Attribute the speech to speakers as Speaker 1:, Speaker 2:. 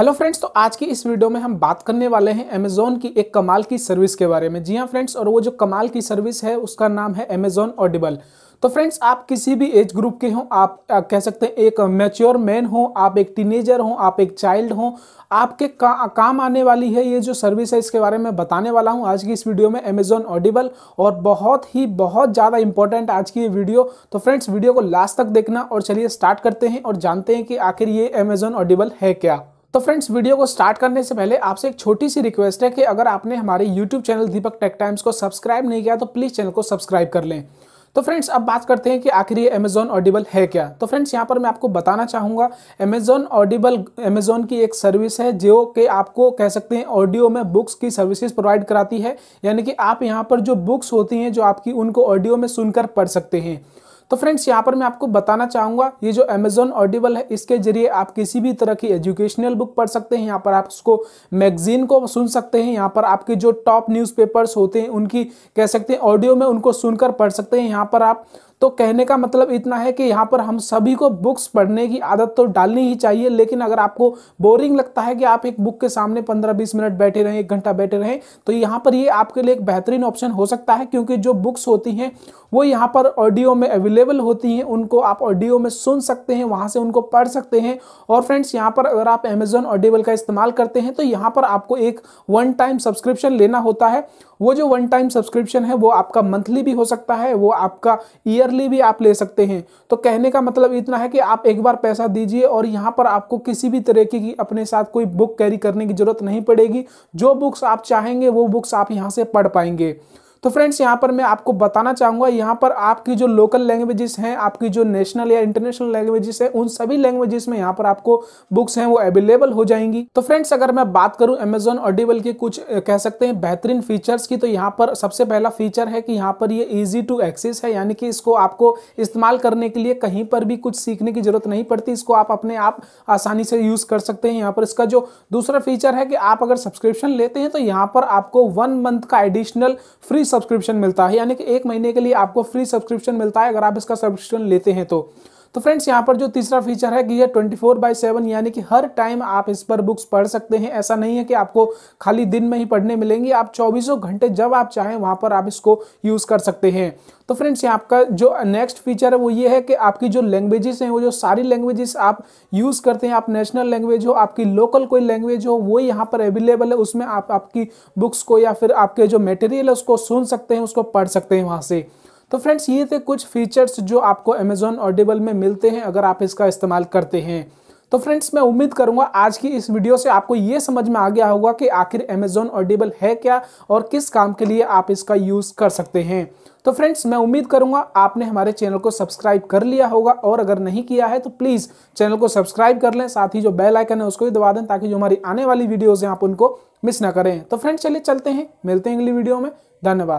Speaker 1: hello friends तो आज की इस वीडियो में हम बात करने वाले हैं अमेजोन की एक कमाल की सर्विस के बारे में जी हाँ फ्रेंड्स और वो जो कमाल की सर्विस है उसका नाम है अमेजोन ऑडिबल तो फ्रेंड्स आप किसी भी एज ग्रुप के हों आप कह सकते हैं एक मैच्योर मैन हो आप एक टीनेजर हो आप एक चाइल्ड हो आपके का, काम आने वाली है ये जो सर्विस है इसके बारे में बताने वाला हूँ आज की इस वीडियो में अमेजोन ऑडिबल और बहुत ही बहुत ज़्यादा इंपॉर्टेंट आज की ये वीडियो तो फ्रेंड्स वीडियो को लास्ट तक देखना और चलिए स्टार्ट करते हैं और जानते हैं कि आखिर ये अमेजोन ऑडिबल है क्या तो फ्रेंड्स वीडियो को स्टार्ट करने से पहले आपसे एक छोटी सी रिक्वेस्ट है कि अगर आपने हमारे YouTube channel Deepak Tech Times को सब्सक्राइब नहीं किया तो प्लीज़ चैनल को सब्सक्राइब कर लें तो फ्रेंड्स अब बात करते हैं कि आखिर ये अमेजोन ऑडिबल है क्या तो फ्रेंड्स यहाँ पर मैं आपको बताना चाहूँगा अमेजोन ऑडिबल अमेजोन की एक सर्विस है जो कि आपको कह सकते हैं ऑडियो में बुक्स की सर्विसेज प्रोवाइड कराती है यानी कि आप यहाँ पर जो बुक्स होती हैं जो आपकी उनको ऑडियो में सुनकर पढ़ सकते हैं तो फ्रेंड्स यहाँ पर मैं आपको बताना चाहूँगा ये जो अमेजोन ऑडिबल है इसके जरिए आप किसी भी तरह की एजुकेशनल बुक पढ़ सकते हैं यहाँ पर आप उसको मैगजीन को सुन सकते हैं यहाँ पर आपके जो टॉप न्यूज़पेपर्स होते हैं उनकी कह सकते हैं ऑडियो में उनको सुनकर पढ़ सकते हैं यहाँ पर आप तो कहने का मतलब इतना है कि यहाँ पर हम सभी को बुक्स पढ़ने की आदत तो डालनी ही चाहिए लेकिन अगर आपको बोरिंग लगता है कि आप एक बुक के सामने 15-20 मिनट बैठे रहें एक घंटा बैठे रहें तो यहाँ पर ये आपके लिए एक बेहतरीन ऑप्शन हो सकता है क्योंकि जो बुक्स होती हैं वो यहाँ पर ऑडियो में अवेलेबल होती हैं उनको आप ऑडियो में सुन सकते हैं वहाँ से उनको पढ़ सकते हैं और फ्रेंड्स यहाँ पर अगर आप अमेजोन ऑडिबल का इस्तेमाल करते हैं तो यहाँ पर आपको एक वन टाइम सब्सक्रिप्शन लेना होता है वो जो वन टाइम सब्सक्रिप्शन है वो आपका मंथली भी हो सकता है वो आपका ईयरली भी आप ले सकते हैं तो कहने का मतलब इतना है कि आप एक बार पैसा दीजिए और यहाँ पर आपको किसी भी तरीके की अपने साथ कोई बुक कैरी करने की ज़रूरत नहीं पड़ेगी जो बुक्स आप चाहेंगे वो बुक्स आप यहाँ से पढ़ पाएंगे तो फ्रेंड्स यहाँ पर मैं आपको बताना चाहूँगा यहाँ पर आपकी जो लोकल लैंग्वेजेस हैं आपकी जो नेशनल या इंटरनेशनल लैंग्वेजेस हैं उन सभी लैंग्वेजेस में यहाँ पर आपको बुक्स हैं वो अवेलेबल हो जाएंगी तो फ्रेंड्स अगर मैं बात करूँ अमेजोन ऑडिबल के कुछ कह सकते हैं बेहतरीन फीचर्स की तो यहाँ पर सबसे पहला फीचर है कि यहाँ पर ये ईजी टू एक्सेस है यानी कि इसको आपको इस्तेमाल करने के लिए कहीं पर भी कुछ सीखने की जरूरत नहीं पड़ती इसको आप अपने आप आसानी से यूज़ कर सकते हैं यहाँ पर इसका जो दूसरा फीचर है कि आप अगर सब्सक्रिप्शन लेते हैं तो यहाँ पर आपको वन मंथ का एडिशनल फ्री सब्सक्रिप्शन मिलता है यानी कि एक महीने के लिए आपको फ्री सब्सक्रिप्शन मिलता है अगर आप इसका सब्सक्रिप्शन लेते हैं तो तो फ्रेंड्स यहाँ पर जो तीसरा फीचर है कि ये ट्वेंटी फोर बाई सेवन यानी कि हर टाइम आप इस पर बुक्स पढ़ सकते हैं ऐसा नहीं है कि आपको खाली दिन में ही पढ़ने मिलेंगी आप चौबीसों घंटे जब आप चाहें वहाँ पर आप इसको यूज़ कर सकते हैं तो फ्रेंड्स यहाँ आपका जो नेक्स्ट फीचर है वो ये है कि आपकी जो लैंग्वेजेस हैं वो जो सारी लैंग्वेजेस आप यूज़ करते हैं आप नेशनल लैंग्वेज हो आपकी लोकल कोई लैंग्वेज हो वो यहाँ पर अवेलेबल है उसमें आप आपकी बुक्स को या फिर आपके जो मटेरियल है उसको सुन सकते हैं उसको पढ़ सकते हैं वहाँ से तो फ्रेंड्स ये थे कुछ फीचर्स जो आपको अमेजोन ऑडिबल में मिलते हैं अगर आप इसका इस्तेमाल करते हैं तो फ्रेंड्स मैं उम्मीद करूंगा आज की इस वीडियो से आपको ये समझ में आ गया होगा कि आखिर अमेजोन ऑडिबल है क्या और किस काम के लिए आप इसका यूज़ कर सकते हैं तो फ्रेंड्स मैं उम्मीद करूंगा आपने हमारे चैनल को सब्सक्राइब कर लिया होगा और अगर नहीं किया है तो प्लीज़ चैनल को सब्सक्राइब कर लें साथ ही जो बेल आइकन है उसको भी दबा दें ताकि जो हमारी आने वाली वीडियोज़ हैं आप उनको मिस ना करें तो फ्रेंड्स चलिए चलते हैं मिलते हैं अगली वीडियो में धन्यवाद